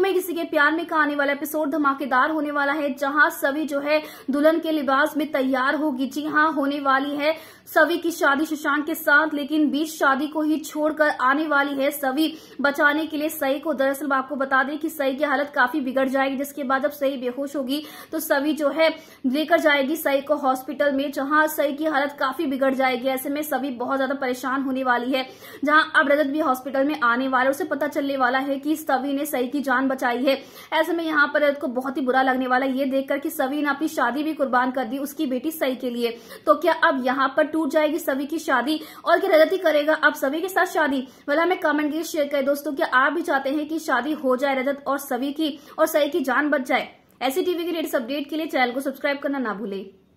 में किसी के प्यार में का आने वाला एपिसोड धमाकेदार होने वाला है जहां सभी जो है दुल्हन के लिबास में तैयार होगी जी हाँ होने वाली है सभी की शादी सुशांत के साथ लेकिन बीच शादी को ही छोड़कर आने वाली है सभी बचाने के लिए सई को दरअसल आपको बता दें कि सई की हालत काफी बिगड़ जाएगी जिसके बाद जब सई बेहोश होगी तो सभी जो है लेकर जाएगी सई को हॉस्पिटल में जहां सई की हालत काफी बिगड़ जाएगी ऐसे में सभी बहुत ज्यादा परेशान होने वाली है जहां अब रजत भी हॉस्पिटल में आने वाले उसे पता चलने वाला है कि सभी ने सई की जान जान बचाई है ऐसे में यहाँ पर को बहुत ही बुरा लगने वाला ये देखकर कि सवी ने अपनी शादी भी कुर्बान कर दी उसकी बेटी सई के लिए तो क्या अब यहाँ पर टूट जाएगी सवी की शादी और क्या रजती करेगा अब सभी के साथ शादी वाला हमें कमेंट के शेयर करें दोस्तों क्या आप भी चाहते हैं कि शादी हो जाए रजत और सभी की और सई की जान बच जाए ऐसी टीवी की लेटेस्ट अपडेट के लिए चैनल को सब्सक्राइब करना ना भूले